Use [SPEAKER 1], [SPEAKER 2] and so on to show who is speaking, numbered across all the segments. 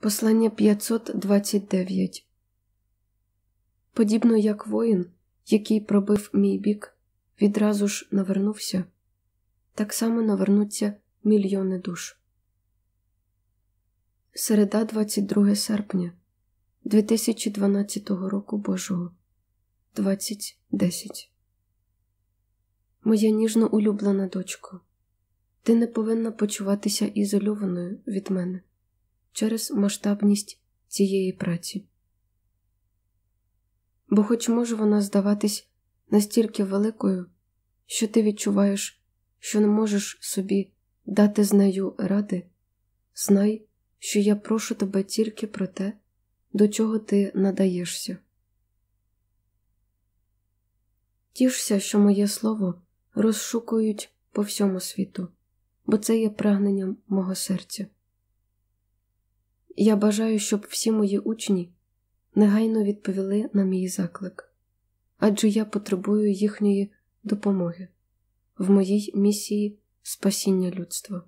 [SPEAKER 1] Послання 529 Подібно як воїн, який пробив мій бік, відразу ж навернувся, так само навернуться мільйони душ. Середа, 22 серпня 2012 року Божого 2010 Моя ніжно улюблена дочко. Ти не повинна почуватися ізольованою від мене через масштабність цієї праці. Бо, хоч може вона здаватись настільки великою, що ти відчуваєш, що не можеш собі дати з нею ради, знай, що я прошу тебе тільки про те, до чого ти надаєшся. Тішся, що моє слово розшукують по всьому світу, бо це є прагненням мого серця. Я бажаю, щоб всі мої учні негайно відповіли на мій заклик, адже я потребую їхньої допомоги в моїй місії спасіння людства.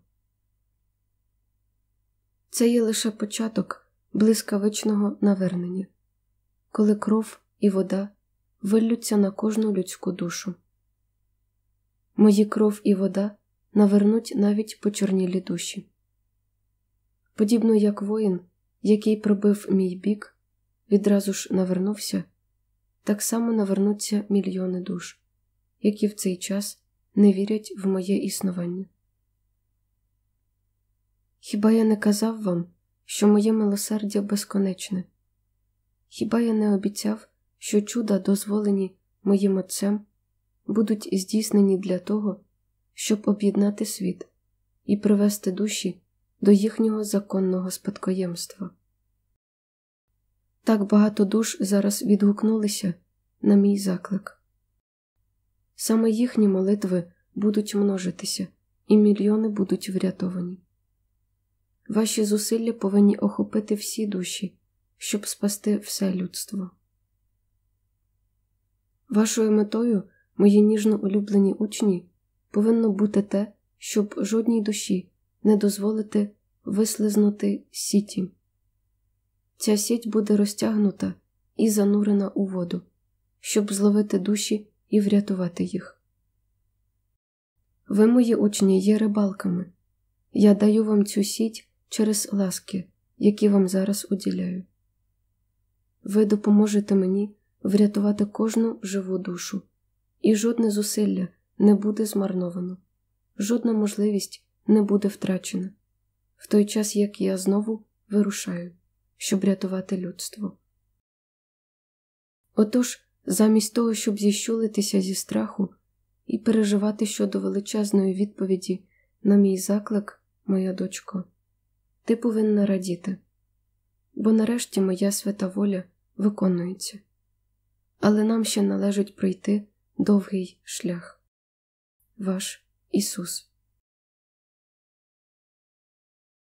[SPEAKER 1] Це є лише початок блискавичного навернення, коли кров і вода вилються на кожну людську душу. Мої кров і вода навернуть навіть почорнілі душі. Подібно як воїн, який пробив мій бік, відразу ж навернувся, так само навернуться мільйони душ, які в цей час не вірять в моє існування. Хіба я не казав вам, що моє милосердя безконечне? Хіба я не обіцяв, що чуда, дозволені моїм отцем, будуть здійснені для того, щоб об'єднати світ і привести душі до їхнього законного спадкоємства. Так багато душ зараз відгукнулися на мій заклик. Саме їхні молитви будуть множитися, і мільйони будуть врятовані. Ваші зусилля повинні охопити всі душі, щоб спасти все людство. Вашою метою, мої ніжно улюблені учні, повинно бути те, щоб жодній душі не дозволити вислизнути сіті. Ця сіть буде розтягнута і занурена у воду, щоб зловити душі і врятувати їх. Ви, мої учні, є рибалками. Я даю вам цю сіть через ласки, які вам зараз уділяю. Ви допоможете мені врятувати кожну живу душу, і жодне зусилля не буде змарновано, жодна можливість не буде втрачена, в той час як я знову вирушаю, щоб рятувати людство. Отож, замість того, щоб зіщулитися зі страху і переживати щодо величезної відповіді на мій заклик, моя дочко, ти повинна радіти, бо нарешті моя свята воля виконується, але нам ще належить пройти довгий шлях. Ваш Ісус.